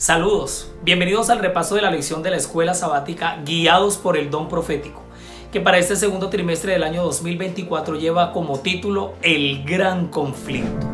Saludos, bienvenidos al repaso de la lección de la escuela sabática guiados por el don profético, que para este segundo trimestre del año 2024 lleva como título El gran conflicto.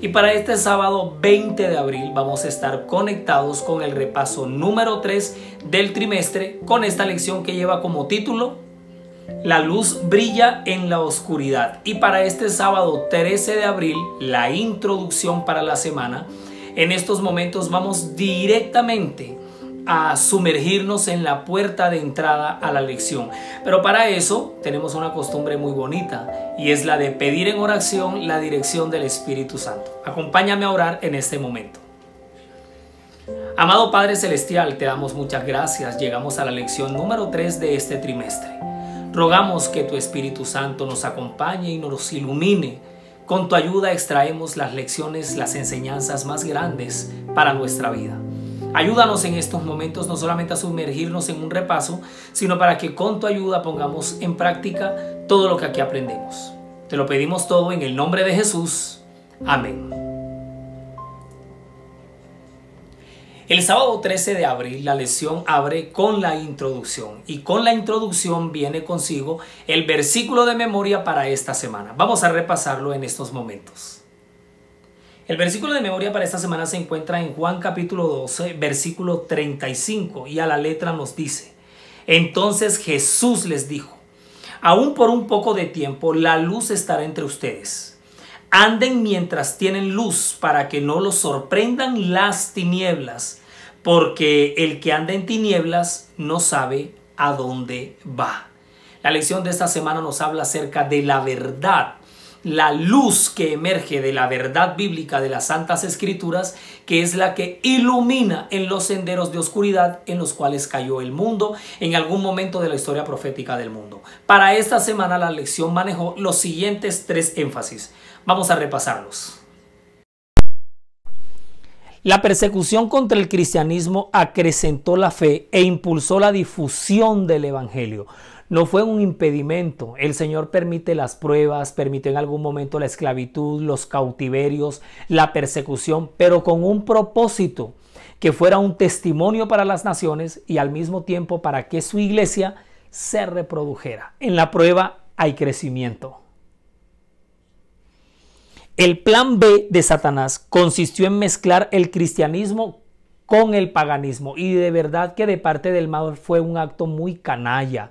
Y para este sábado 20 de abril vamos a estar conectados con el repaso número 3 del trimestre con esta lección que lleva como título La luz brilla en la oscuridad. Y para este sábado 13 de abril, la introducción para la semana, en estos momentos vamos directamente a sumergirnos en la puerta de entrada a la lección. Pero para eso tenemos una costumbre muy bonita y es la de pedir en oración la dirección del Espíritu Santo. Acompáñame a orar en este momento. Amado Padre Celestial, te damos muchas gracias. Llegamos a la lección número 3 de este trimestre. Rogamos que tu Espíritu Santo nos acompañe y nos ilumine. Con tu ayuda extraemos las lecciones, las enseñanzas más grandes para nuestra vida. Ayúdanos en estos momentos no solamente a sumergirnos en un repaso, sino para que con tu ayuda pongamos en práctica todo lo que aquí aprendemos. Te lo pedimos todo en el nombre de Jesús. Amén. El sábado 13 de abril la lección abre con la introducción y con la introducción viene consigo el versículo de memoria para esta semana. Vamos a repasarlo en estos momentos. El versículo de memoria para esta semana se encuentra en Juan capítulo 12, versículo 35, y a la letra nos dice, entonces Jesús les dijo, aún por un poco de tiempo la luz estará entre ustedes. Anden mientras tienen luz para que no los sorprendan las tinieblas, porque el que anda en tinieblas no sabe a dónde va. La lección de esta semana nos habla acerca de la verdad la luz que emerge de la verdad bíblica de las Santas Escrituras, que es la que ilumina en los senderos de oscuridad en los cuales cayó el mundo en algún momento de la historia profética del mundo. Para esta semana la lección manejó los siguientes tres énfasis. Vamos a repasarlos. La persecución contra el cristianismo acrecentó la fe e impulsó la difusión del Evangelio no fue un impedimento. El Señor permite las pruebas, permitió en algún momento la esclavitud, los cautiverios, la persecución, pero con un propósito que fuera un testimonio para las naciones y al mismo tiempo para que su iglesia se reprodujera. En la prueba hay crecimiento. El plan B de Satanás consistió en mezclar el cristianismo con el paganismo y de verdad que de parte del mal fue un acto muy canalla,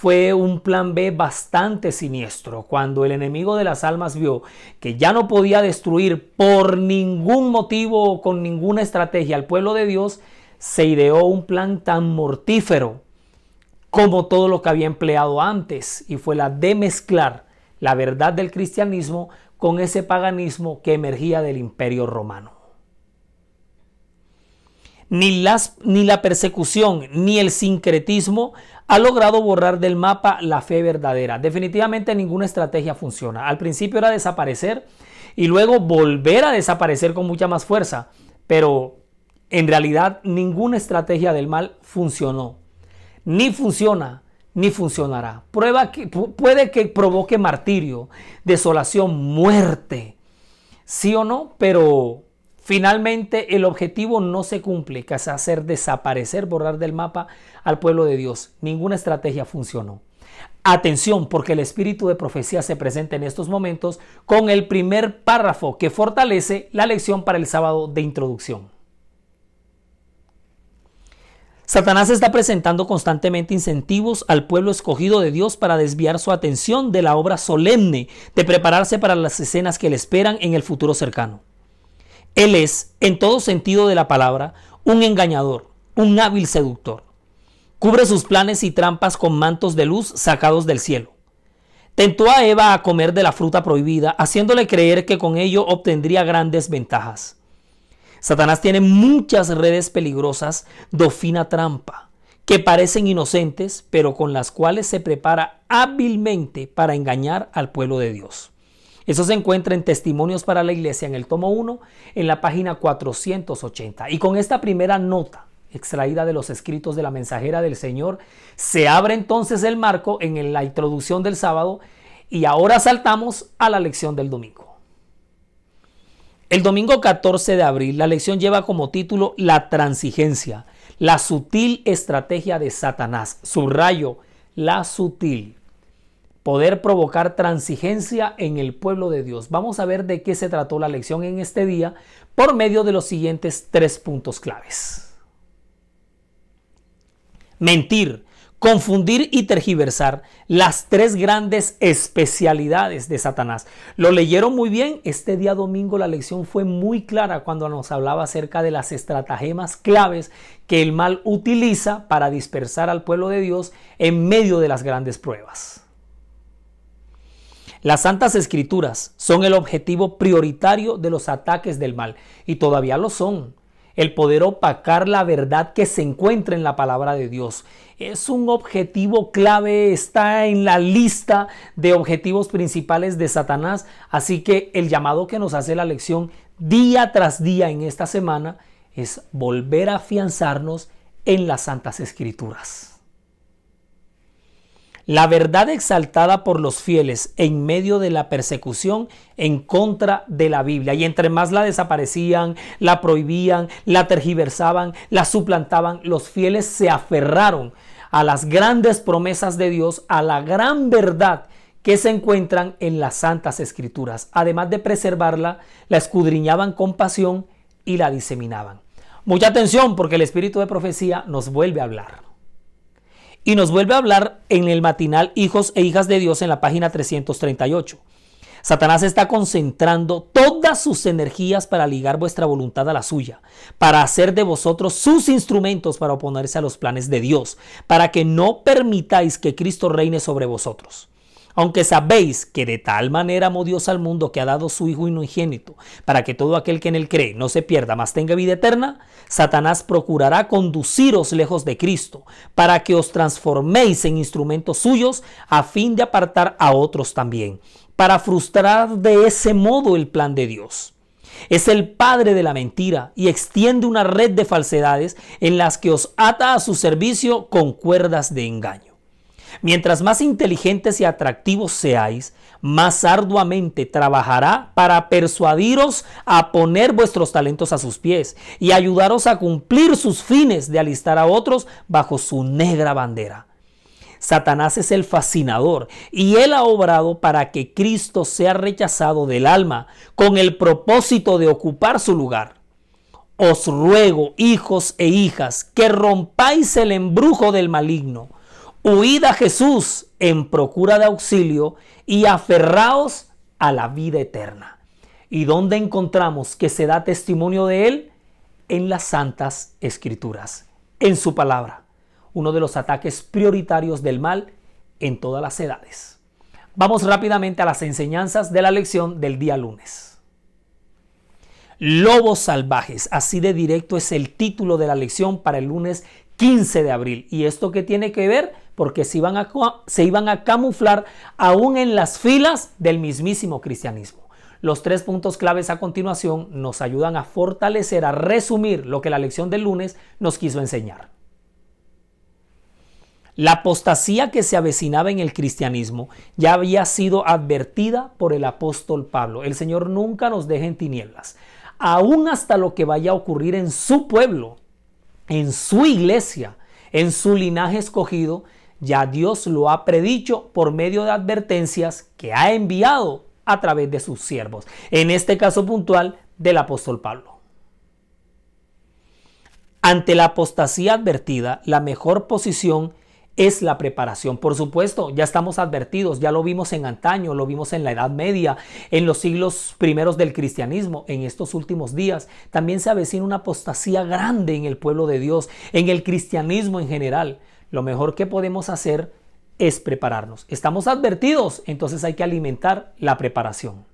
fue un plan B bastante siniestro. Cuando el enemigo de las almas vio que ya no podía destruir por ningún motivo o con ninguna estrategia al pueblo de Dios, se ideó un plan tan mortífero como todo lo que había empleado antes, y fue la de mezclar la verdad del cristianismo con ese paganismo que emergía del imperio romano. Ni, las, ni la persecución ni el sincretismo ha logrado borrar del mapa la fe verdadera. Definitivamente ninguna estrategia funciona. Al principio era desaparecer y luego volver a desaparecer con mucha más fuerza. Pero en realidad ninguna estrategia del mal funcionó. Ni funciona, ni funcionará. Prueba que, puede que provoque martirio, desolación, muerte. Sí o no, pero Finalmente, el objetivo no se cumple, que es hacer desaparecer, borrar del mapa al pueblo de Dios. Ninguna estrategia funcionó. Atención, porque el espíritu de profecía se presenta en estos momentos con el primer párrafo que fortalece la lección para el sábado de introducción. Satanás está presentando constantemente incentivos al pueblo escogido de Dios para desviar su atención de la obra solemne, de prepararse para las escenas que le esperan en el futuro cercano. Él es, en todo sentido de la palabra, un engañador, un hábil seductor. Cubre sus planes y trampas con mantos de luz sacados del cielo. Tentó a Eva a comer de la fruta prohibida, haciéndole creer que con ello obtendría grandes ventajas. Satanás tiene muchas redes peligrosas dofina trampa, que parecen inocentes, pero con las cuales se prepara hábilmente para engañar al pueblo de Dios. Eso se encuentra en Testimonios para la Iglesia en el tomo 1, en la página 480. Y con esta primera nota extraída de los escritos de la mensajera del Señor, se abre entonces el marco en la introducción del sábado y ahora saltamos a la lección del domingo. El domingo 14 de abril, la lección lleva como título La transigencia, la sutil estrategia de Satanás. Subrayo, la sutil poder provocar transigencia en el pueblo de Dios. Vamos a ver de qué se trató la lección en este día por medio de los siguientes tres puntos claves. Mentir, confundir y tergiversar las tres grandes especialidades de Satanás. Lo leyeron muy bien, este día domingo la lección fue muy clara cuando nos hablaba acerca de las estratagemas claves que el mal utiliza para dispersar al pueblo de Dios en medio de las grandes pruebas. Las Santas Escrituras son el objetivo prioritario de los ataques del mal y todavía lo son. El poder opacar la verdad que se encuentra en la palabra de Dios es un objetivo clave, está en la lista de objetivos principales de Satanás, así que el llamado que nos hace la lección día tras día en esta semana es volver a afianzarnos en las Santas Escrituras. La verdad exaltada por los fieles en medio de la persecución en contra de la Biblia. Y entre más la desaparecían, la prohibían, la tergiversaban, la suplantaban, los fieles se aferraron a las grandes promesas de Dios, a la gran verdad que se encuentran en las santas escrituras. Además de preservarla, la escudriñaban con pasión y la diseminaban. Mucha atención porque el espíritu de profecía nos vuelve a hablar. Y nos vuelve a hablar en el matinal Hijos e Hijas de Dios en la página 338. Satanás está concentrando todas sus energías para ligar vuestra voluntad a la suya, para hacer de vosotros sus instrumentos para oponerse a los planes de Dios, para que no permitáis que Cristo reine sobre vosotros. Aunque sabéis que de tal manera amó Dios al mundo que ha dado su Hijo unigénito, para que todo aquel que en él cree no se pierda, mas tenga vida eterna, Satanás procurará conduciros lejos de Cristo, para que os transforméis en instrumentos suyos, a fin de apartar a otros también, para frustrar de ese modo el plan de Dios. Es el padre de la mentira y extiende una red de falsedades en las que os ata a su servicio con cuerdas de engaño. Mientras más inteligentes y atractivos seáis, más arduamente trabajará para persuadiros a poner vuestros talentos a sus pies y ayudaros a cumplir sus fines de alistar a otros bajo su negra bandera. Satanás es el fascinador y él ha obrado para que Cristo sea rechazado del alma con el propósito de ocupar su lugar. Os ruego, hijos e hijas, que rompáis el embrujo del maligno Huid a Jesús en procura de auxilio y aferraos a la vida eterna. ¿Y dónde encontramos que se da testimonio de Él? En las Santas Escrituras, en su palabra, uno de los ataques prioritarios del mal en todas las edades. Vamos rápidamente a las enseñanzas de la lección del día lunes. Lobos salvajes, así de directo es el título de la lección para el lunes 15 de abril. ¿Y esto qué tiene que ver? Porque se iban a, se iban a camuflar aún en las filas del mismísimo cristianismo. Los tres puntos claves a continuación nos ayudan a fortalecer, a resumir lo que la lección del lunes nos quiso enseñar. La apostasía que se avecinaba en el cristianismo ya había sido advertida por el apóstol Pablo. El Señor nunca nos deja en tinieblas. Aún hasta lo que vaya a ocurrir en su pueblo, en su iglesia, en su linaje escogido, ya Dios lo ha predicho por medio de advertencias que ha enviado a través de sus siervos, en este caso puntual del apóstol Pablo. Ante la apostasía advertida, la mejor posición es es la preparación. Por supuesto, ya estamos advertidos, ya lo vimos en antaño, lo vimos en la Edad Media, en los siglos primeros del cristianismo, en estos últimos días. También se avecina una apostasía grande en el pueblo de Dios, en el cristianismo en general. Lo mejor que podemos hacer es prepararnos. Estamos advertidos, entonces hay que alimentar la preparación.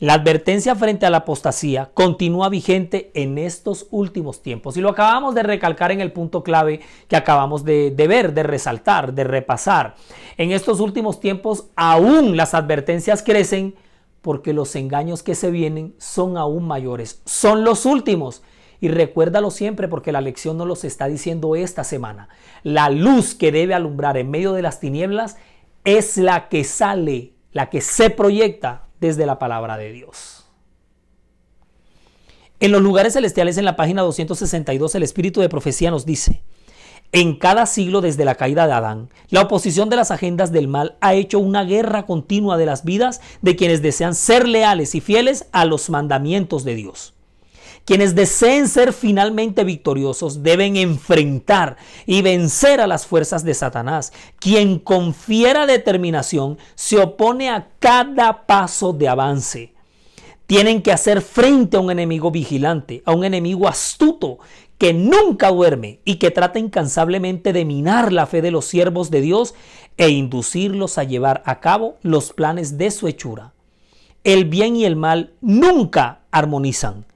La advertencia frente a la apostasía continúa vigente en estos últimos tiempos y lo acabamos de recalcar en el punto clave que acabamos de, ver, de resaltar, de repasar. En estos últimos tiempos aún las advertencias crecen porque los engaños que se vienen son aún mayores, son los últimos. Y recuérdalo siempre porque la lección nos los está diciendo esta semana. La luz que debe alumbrar en medio de las tinieblas es la que sale, la que se proyecta desde la palabra de Dios. En los lugares celestiales, en la página 262, el espíritu de profecía nos dice, en cada siglo desde la caída de Adán, la oposición de las agendas del mal ha hecho una guerra continua de las vidas de quienes desean ser leales y fieles a los mandamientos de Dios. Quienes deseen ser finalmente victoriosos deben enfrentar y vencer a las fuerzas de Satanás. Quien confiera determinación se opone a cada paso de avance. Tienen que hacer frente a un enemigo vigilante, a un enemigo astuto que nunca duerme y que trata incansablemente de minar la fe de los siervos de Dios e inducirlos a llevar a cabo los planes de su hechura. El bien y el mal nunca armonizan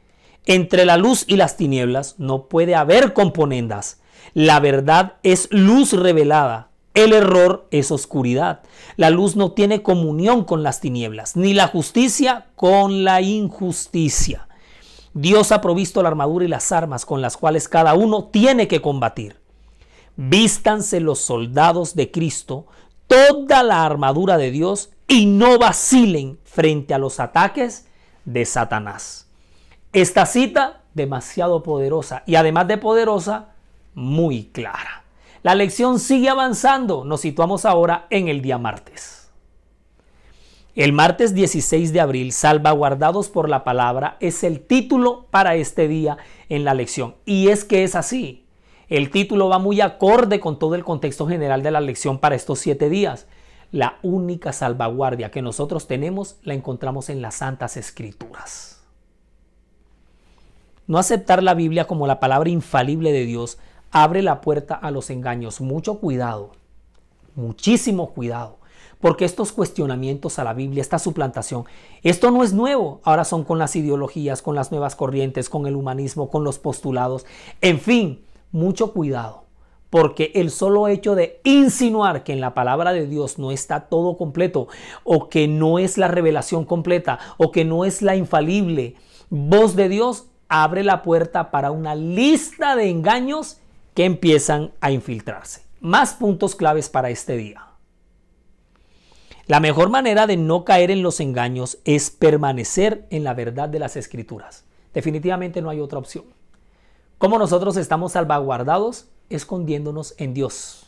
entre la luz y las tinieblas no puede haber componendas. La verdad es luz revelada. El error es oscuridad. La luz no tiene comunión con las tinieblas, ni la justicia con la injusticia. Dios ha provisto la armadura y las armas con las cuales cada uno tiene que combatir. Vístanse los soldados de Cristo toda la armadura de Dios y no vacilen frente a los ataques de Satanás. Esta cita demasiado poderosa y además de poderosa, muy clara. La lección sigue avanzando. Nos situamos ahora en el día martes. El martes 16 de abril, salvaguardados por la palabra, es el título para este día en la lección. Y es que es así. El título va muy acorde con todo el contexto general de la lección para estos siete días. La única salvaguardia que nosotros tenemos la encontramos en las Santas Escrituras. No aceptar la Biblia como la palabra infalible de Dios abre la puerta a los engaños. Mucho cuidado, muchísimo cuidado, porque estos cuestionamientos a la Biblia, esta suplantación, esto no es nuevo. Ahora son con las ideologías, con las nuevas corrientes, con el humanismo, con los postulados. En fin, mucho cuidado, porque el solo hecho de insinuar que en la palabra de Dios no está todo completo, o que no es la revelación completa, o que no es la infalible voz de Dios, abre la puerta para una lista de engaños que empiezan a infiltrarse. Más puntos claves para este día. La mejor manera de no caer en los engaños es permanecer en la verdad de las escrituras. Definitivamente no hay otra opción. Como nosotros estamos salvaguardados? Escondiéndonos en Dios,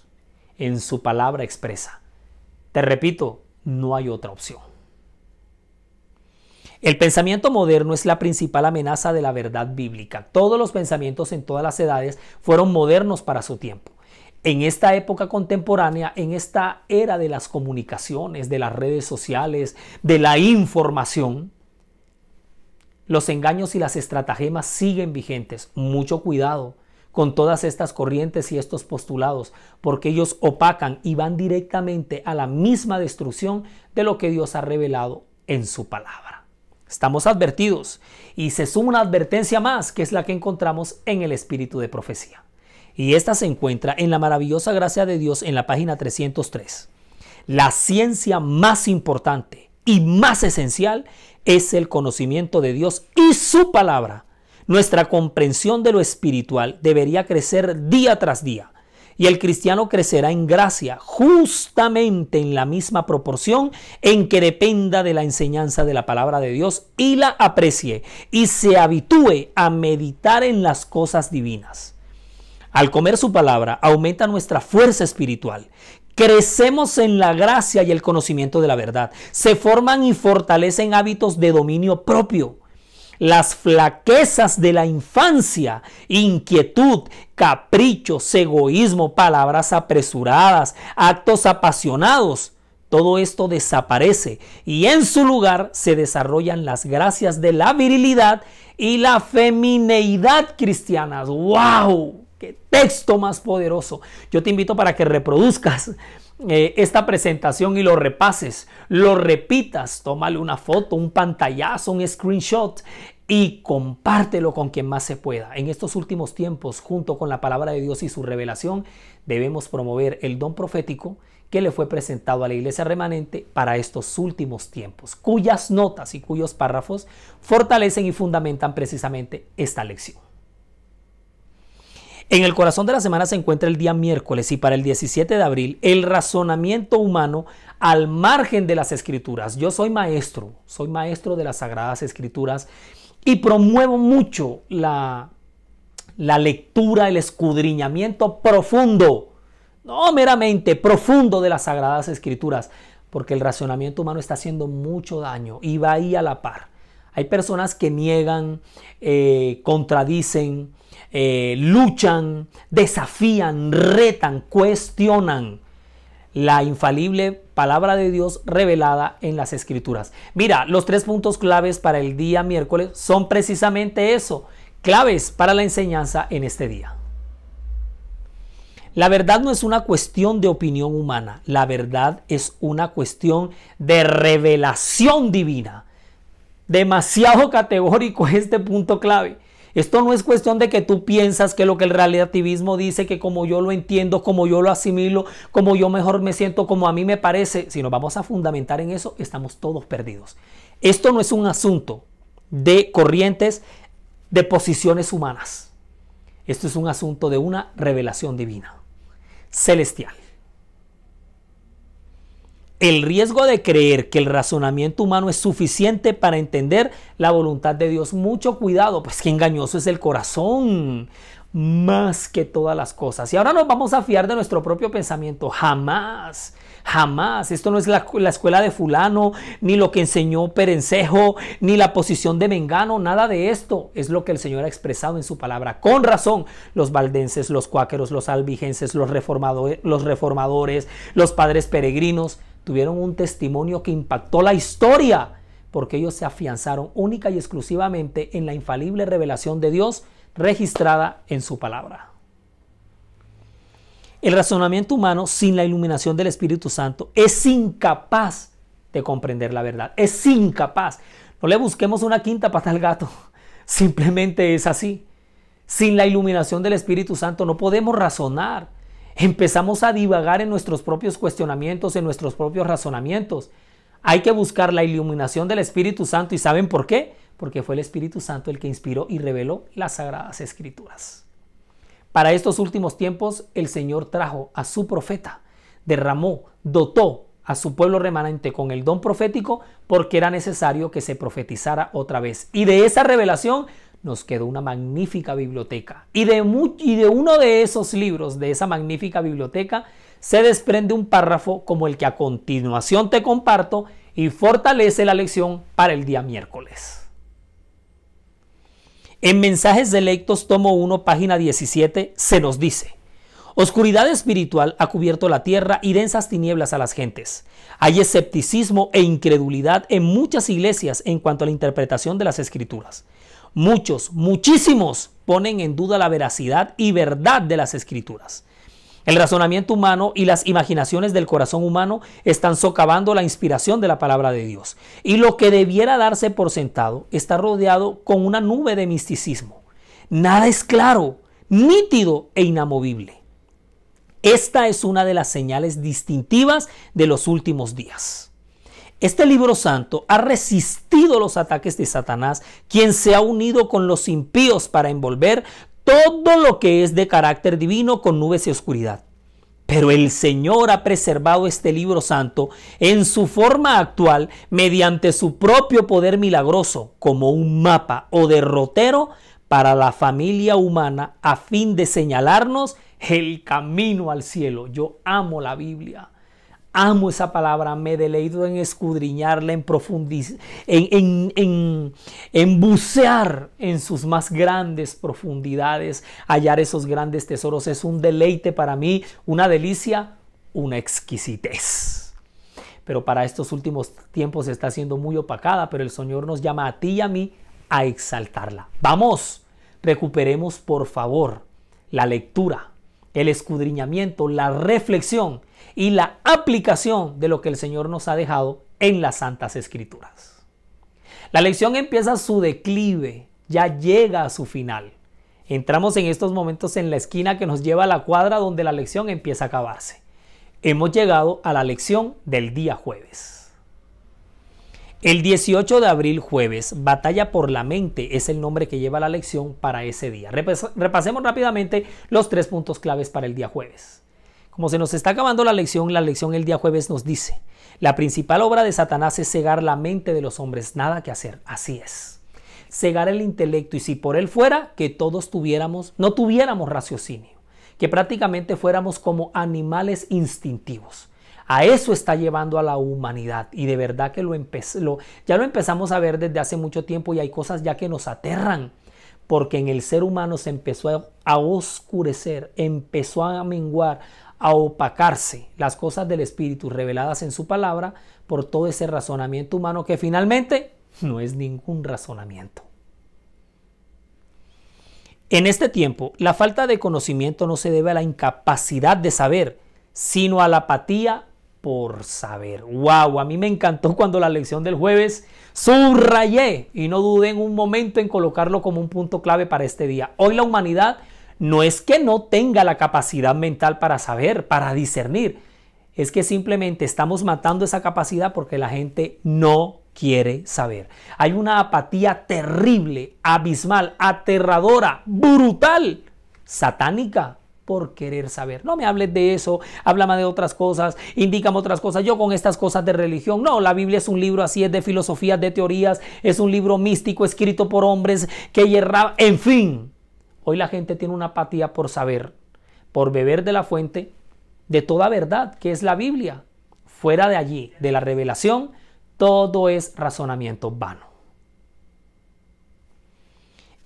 en su palabra expresa. Te repito, no hay otra opción. El pensamiento moderno es la principal amenaza de la verdad bíblica. Todos los pensamientos en todas las edades fueron modernos para su tiempo. En esta época contemporánea, en esta era de las comunicaciones, de las redes sociales, de la información, los engaños y las estratagemas siguen vigentes. Mucho cuidado con todas estas corrientes y estos postulados, porque ellos opacan y van directamente a la misma destrucción de lo que Dios ha revelado en su palabra. Estamos advertidos y se suma una advertencia más que es la que encontramos en el espíritu de profecía. Y esta se encuentra en la maravillosa gracia de Dios en la página 303. La ciencia más importante y más esencial es el conocimiento de Dios y su palabra. Nuestra comprensión de lo espiritual debería crecer día tras día y el cristiano crecerá en gracia justamente en la misma proporción en que dependa de la enseñanza de la palabra de Dios y la aprecie y se habitúe a meditar en las cosas divinas. Al comer su palabra aumenta nuestra fuerza espiritual. Crecemos en la gracia y el conocimiento de la verdad. Se forman y fortalecen hábitos de dominio propio las flaquezas de la infancia, inquietud, caprichos, egoísmo, palabras apresuradas, actos apasionados. Todo esto desaparece y en su lugar se desarrollan las gracias de la virilidad y la femineidad cristianas. ¡Wow! ¡Qué texto más poderoso! Yo te invito para que reproduzcas eh, esta presentación y lo repases, lo repitas, tómale una foto, un pantallazo, un screenshot, y compártelo con quien más se pueda. En estos últimos tiempos, junto con la palabra de Dios y su revelación, debemos promover el don profético que le fue presentado a la iglesia remanente para estos últimos tiempos, cuyas notas y cuyos párrafos fortalecen y fundamentan precisamente esta lección. En el corazón de la semana se encuentra el día miércoles y para el 17 de abril el razonamiento humano al margen de las escrituras. Yo soy maestro, soy maestro de las sagradas escrituras y promuevo mucho la, lectura, el escudriñamiento profundo, no meramente profundo de las Sagradas Escrituras, porque el racionamiento humano está haciendo mucho daño y va ahí a la par. Hay personas que niegan, eh, contradicen, eh, luchan, desafían, retan, cuestionan la infalible palabra de Dios revelada en las escrituras. Mira, los tres puntos claves para el día miércoles son precisamente eso, claves para la enseñanza en este día. La verdad no es una cuestión de opinión humana, la verdad es una cuestión de revelación divina. Demasiado categórico este punto clave. Esto no es cuestión de que tú piensas que lo que el relativismo dice, que como yo lo entiendo, como yo lo asimilo, como yo mejor me siento, como a mí me parece, si nos vamos a fundamentar en eso, estamos todos perdidos. Esto no es un asunto de corrientes, de posiciones humanas. Esto es un asunto de una revelación divina, celestial el riesgo de creer que el razonamiento humano es suficiente para entender la voluntad de Dios. Mucho cuidado, pues que engañoso es el corazón más que todas las cosas. Y ahora nos vamos a fiar de nuestro propio pensamiento. Jamás, jamás. Esto no es la, escuela de fulano, ni lo que enseñó Perencejo, ni la posición de Mengano, nada de esto. Es lo que el Señor ha expresado en su palabra. Con razón, los valdenses, los cuáqueros, los albigenses, los, los reformadores, los padres peregrinos, tuvieron un testimonio que impactó la historia, porque ellos se afianzaron única y exclusivamente en la infalible revelación de Dios registrada en su palabra. El razonamiento humano sin la iluminación del Espíritu Santo es incapaz de comprender la verdad, es incapaz. No le busquemos una quinta pata al gato, simplemente es así. Sin la iluminación del Espíritu Santo no podemos razonar empezamos a divagar en nuestros propios cuestionamientos, en nuestros propios razonamientos. Hay que buscar la iluminación del Espíritu Santo y ¿saben por qué? Porque fue el Espíritu Santo el que inspiró y reveló las sagradas escrituras. Para estos últimos tiempos el Señor trajo a su profeta, derramó, dotó a su pueblo remanente con el don profético porque era necesario que se profetizara otra vez. Y de esa revelación nos quedó una magnífica biblioteca. Y de, uno de esos libros, de esa magnífica biblioteca, se desprende un párrafo como el que a continuación te comparto y fortalece la lección para el día miércoles. En Mensajes de Lectos, tomo 1, página 17, se nos dice, Oscuridad espiritual ha cubierto la tierra y densas tinieblas a las gentes. Hay escepticismo e incredulidad en muchas iglesias en cuanto a la interpretación de las escrituras muchos, muchísimos ponen en duda la veracidad y verdad de las escrituras. El razonamiento humano y las imaginaciones del corazón humano están socavando la inspiración de la palabra de Dios. Y lo que debiera darse por sentado está rodeado con una nube de misticismo. Nada es claro, nítido e inamovible. Esta es una de las señales distintivas de los últimos días. Este libro santo ha resistido los ataques de Satanás, quien se ha unido con los impíos para envolver todo lo que es de carácter divino con nubes y oscuridad. Pero el Señor ha preservado este libro santo en su forma actual mediante su propio poder milagroso, como un mapa o derrotero para la familia humana a fin de señalarnos el camino al cielo. Yo amo la Biblia. Amo esa palabra, me deleito en escudriñarla, en profundizar, en, en, en, bucear en sus más grandes profundidades, hallar esos grandes tesoros. Es un deleite para mí, una delicia, una exquisitez. Pero para estos últimos tiempos está siendo muy opacada, pero el Señor nos llama a ti y a mí a exaltarla. Vamos, recuperemos por favor la lectura el escudriñamiento, la reflexión y la aplicación de lo que el Señor nos ha dejado en las Santas Escrituras. La lección empieza su declive, ya llega a su final. Entramos en estos momentos en la esquina que nos lleva a la cuadra donde la lección empieza a acabarse. Hemos llegado a la lección del día jueves. El 18 de abril, jueves, Batalla por la Mente es el nombre que lleva la lección para ese día. repasemos rápidamente los tres puntos claves para el día jueves. Como se nos está acabando la lección, la lección el día jueves nos dice, la principal obra de Satanás es cegar la mente de los hombres, nada que hacer, así es. Cegar el intelecto y si por él fuera, que todos tuviéramos, no tuviéramos raciocinio, que prácticamente fuéramos como animales instintivos. A eso está llevando a la humanidad y de verdad que lo, lo ya lo empezamos a ver desde hace mucho tiempo y hay cosas ya que nos aterran porque en el ser humano se empezó a, a oscurecer, empezó a menguar, a opacarse las cosas del Espíritu reveladas en su palabra por todo ese razonamiento humano que finalmente no es ningún razonamiento. En este tiempo, la falta de conocimiento no se debe a la incapacidad de saber, sino a la apatía por saber. ¡Wow! A mí me encantó cuando la lección del jueves subrayé y no dudé en un momento en colocarlo como un punto clave para este día. Hoy la humanidad no es que no tenga la capacidad mental para saber, para discernir. Es que simplemente estamos matando esa capacidad porque la gente no quiere saber. Hay una apatía terrible, abismal, aterradora, brutal, satánica por querer saber. No me hables de eso, háblame de otras cosas, indícame otras cosas. Yo con estas cosas de religión, no, la Biblia es un libro así, es de filosofías, de teorías, es un libro místico escrito por hombres que hierraba. en fin. Hoy la gente tiene una apatía por saber, por beber de la fuente de toda verdad, que es la Biblia. Fuera de allí, de la revelación, todo es razonamiento vano.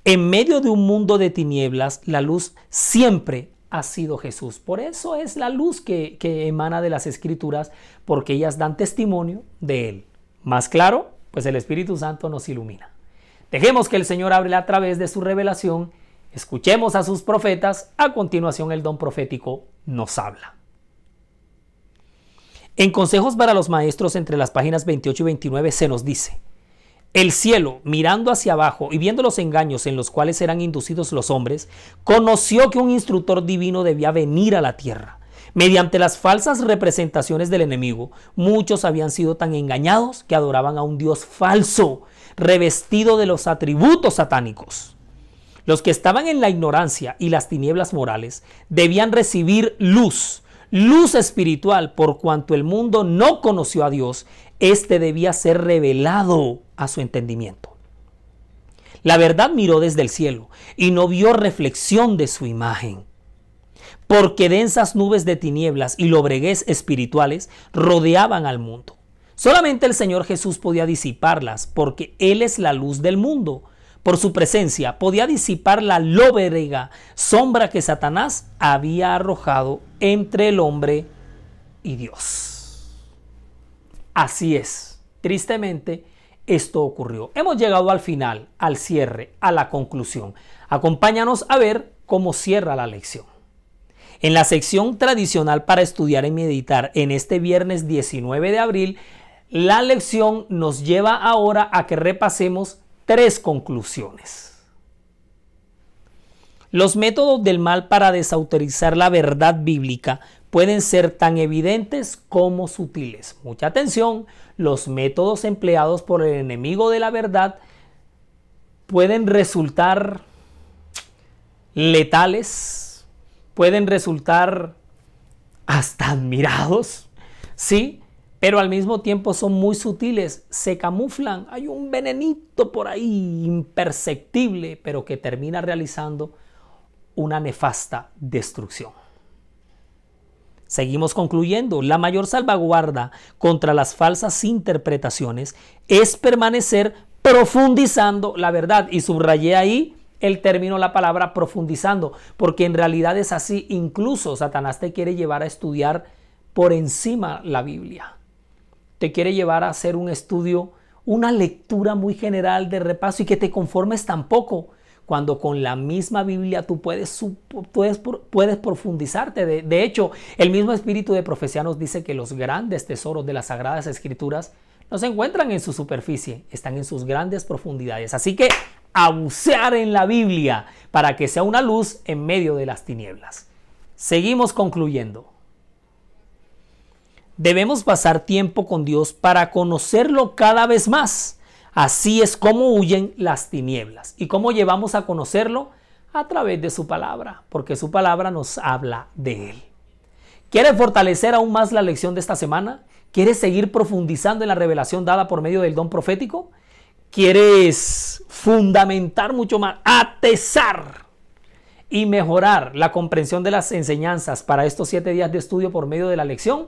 En medio de un mundo de tinieblas, la luz siempre ha sido Jesús. Por eso es la luz que, emana de las escrituras, porque ellas dan testimonio de Él. Más claro, pues el Espíritu Santo nos ilumina. Dejemos que el Señor hable a través de su revelación, escuchemos a sus profetas, a continuación el don profético nos habla. En Consejos para los Maestros entre las páginas 28 y 29 se nos dice, el cielo, mirando hacia abajo y viendo los engaños en los cuales eran inducidos los hombres, conoció que un instructor divino debía venir a la tierra. Mediante las falsas representaciones del enemigo, muchos habían sido tan engañados que adoraban a un Dios falso, revestido de los atributos satánicos. Los que estaban en la ignorancia y las tinieblas morales debían recibir luz, luz espiritual, por cuanto el mundo no conoció a Dios este debía ser revelado a su entendimiento. La verdad miró desde el cielo y no vio reflexión de su imagen. Porque densas nubes de tinieblas y lobreguez espirituales rodeaban al mundo. Solamente el Señor Jesús podía disiparlas porque Él es la luz del mundo. Por su presencia podía disipar la lóbrega sombra que Satanás había arrojado entre el hombre y Dios. Así es. Tristemente, esto ocurrió. Hemos llegado al final, al cierre, a la conclusión. Acompáñanos a ver cómo cierra la lección. En la sección tradicional para estudiar y meditar en este viernes 19 de abril, la lección nos lleva ahora a que repasemos tres conclusiones. Los métodos del mal para desautorizar la verdad bíblica pueden ser tan evidentes como sutiles. Mucha atención, los métodos empleados por el enemigo de la verdad pueden resultar letales, pueden resultar hasta admirados, ¿sí? Pero al mismo tiempo son muy sutiles, se camuflan, hay un venenito por ahí imperceptible, pero que termina realizando una nefasta destrucción. Seguimos concluyendo, la mayor salvaguarda contra las falsas interpretaciones es permanecer profundizando la verdad. Y subrayé ahí el término, la palabra profundizando, porque en realidad es así. Incluso Satanás te quiere llevar a estudiar por encima la Biblia. Te quiere llevar a hacer un estudio, una lectura muy general de repaso y que te conformes tampoco cuando con la misma Biblia tú puedes, puedes, puedes profundizarte. De, de hecho, el mismo espíritu de profecía nos dice que los grandes tesoros de las sagradas escrituras no se encuentran en su superficie, están en sus grandes profundidades. Así que a bucear en la Biblia para que sea una luz en medio de las tinieblas. Seguimos concluyendo. Debemos pasar tiempo con Dios para conocerlo cada vez más Así es como huyen las tinieblas. ¿Y cómo llevamos a conocerlo? A través de su palabra, porque su palabra nos habla de él. ¿Quieres fortalecer aún más la lección de esta semana? ¿Quieres seguir profundizando en la revelación dada por medio del don profético? ¿Quieres fundamentar mucho más, atesar y mejorar la comprensión de las enseñanzas para estos siete días de estudio por medio de la lección?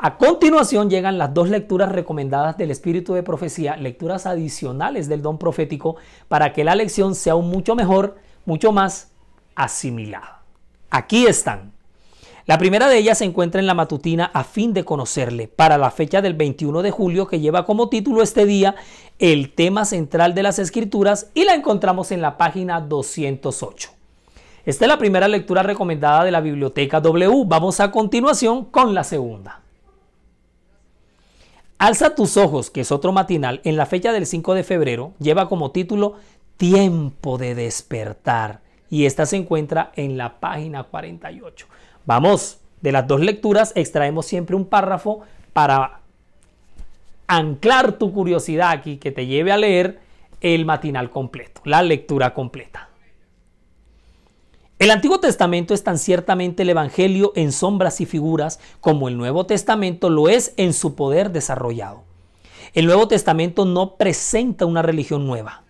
A continuación llegan las dos lecturas recomendadas del Espíritu de Profecía, lecturas adicionales del don profético, para que la lección sea aún mucho mejor, mucho más asimilada. Aquí están. La primera de ellas se encuentra en la matutina a fin de conocerle, para la fecha del 21 de julio que lleva como título este día el tema central de las escrituras y la encontramos en la página 208. Esta es la primera lectura recomendada de la biblioteca W. Vamos a continuación con la segunda. Alza tus ojos, que es otro matinal, en la fecha del 5 de febrero, lleva como título Tiempo de despertar y esta se encuentra en la página 48. Vamos, de las dos lecturas extraemos siempre un párrafo para anclar tu curiosidad aquí, que te lleve a leer el matinal completo, la lectura completa. El Antiguo Testamento es tan ciertamente el Evangelio en sombras y figuras como el Nuevo Testamento lo es en su poder desarrollado. El Nuevo Testamento no presenta una religión nueva.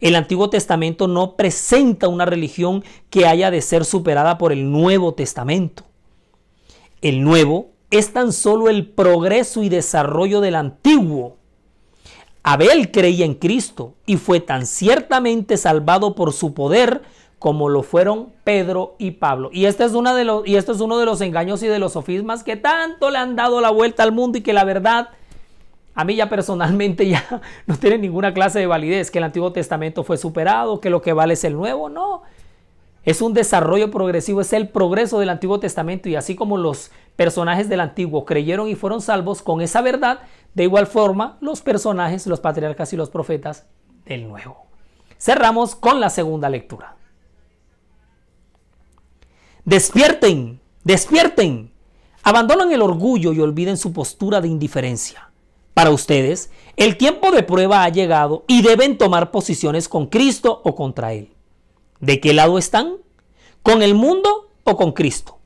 El Antiguo Testamento no presenta una religión que haya de ser superada por el Nuevo Testamento. El Nuevo es tan solo el progreso y desarrollo del Antiguo. Abel creía en Cristo y fue tan ciertamente salvado por su poder como lo fueron Pedro y Pablo. Y este, es de los, y este es uno de los engaños y de los sofismas que tanto le han dado la vuelta al mundo y que la verdad a mí ya personalmente ya no tiene ninguna clase de validez, que el Antiguo Testamento fue superado, que lo que vale es el Nuevo, no. Es un desarrollo progresivo, es el progreso del Antiguo Testamento y así como los personajes del Antiguo creyeron y fueron salvos con esa verdad, de igual forma los personajes, los patriarcas y los profetas del Nuevo. Cerramos con la segunda lectura. Despierten, despierten. Abandonan el orgullo y olviden su postura de indiferencia. Para ustedes, el tiempo de prueba ha llegado y deben tomar posiciones con Cristo o contra Él. ¿De qué lado están? ¿Con el mundo o con Cristo?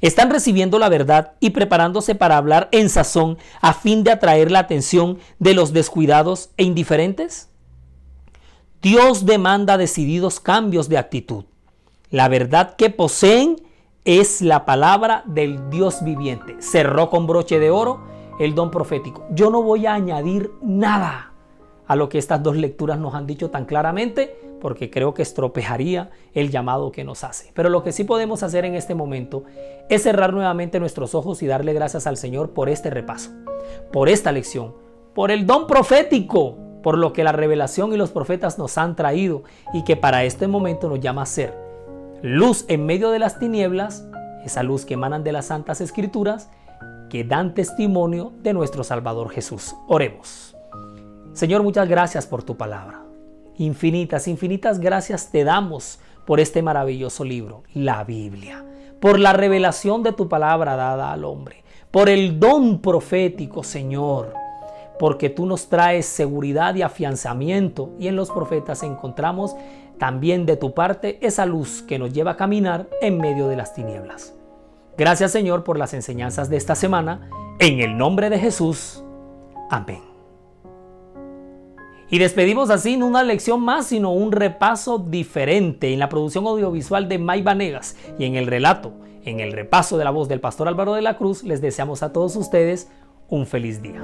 Están recibiendo la verdad y preparándose para hablar en sazón a fin de atraer la atención de los descuidados e indiferentes. Dios demanda decididos cambios de actitud. La verdad que poseen es la palabra del Dios viviente. Cerró con broche de oro el don profético. Yo no voy a añadir nada a lo que estas dos lecturas nos han dicho tan claramente, porque creo que estropejaría el llamado que nos hace. Pero lo que sí podemos hacer en este momento es cerrar nuevamente nuestros ojos y darle gracias al Señor por este repaso, por esta lección, por el don profético, por lo que la revelación y los profetas nos han traído y que para este momento nos llama a ser luz en medio de las tinieblas, esa luz que emanan de las Santas Escrituras, que dan testimonio de nuestro Salvador Jesús. Oremos. Señor, muchas gracias por tu palabra. Infinitas, infinitas gracias te damos por este maravilloso libro, la Biblia, por la revelación de tu palabra dada al hombre, por el don profético, Señor, porque tú nos traes seguridad y afianzamiento y en los profetas encontramos también de tu parte esa luz que nos lleva a caminar en medio de las tinieblas. Gracias Señor por las enseñanzas de esta semana. En el nombre de Jesús. Amén. Y despedimos así no una lección más, sino un repaso diferente en la producción audiovisual de May Vanegas y en el relato, en el repaso de la voz del pastor Álvaro de la Cruz, les deseamos a todos ustedes un feliz día.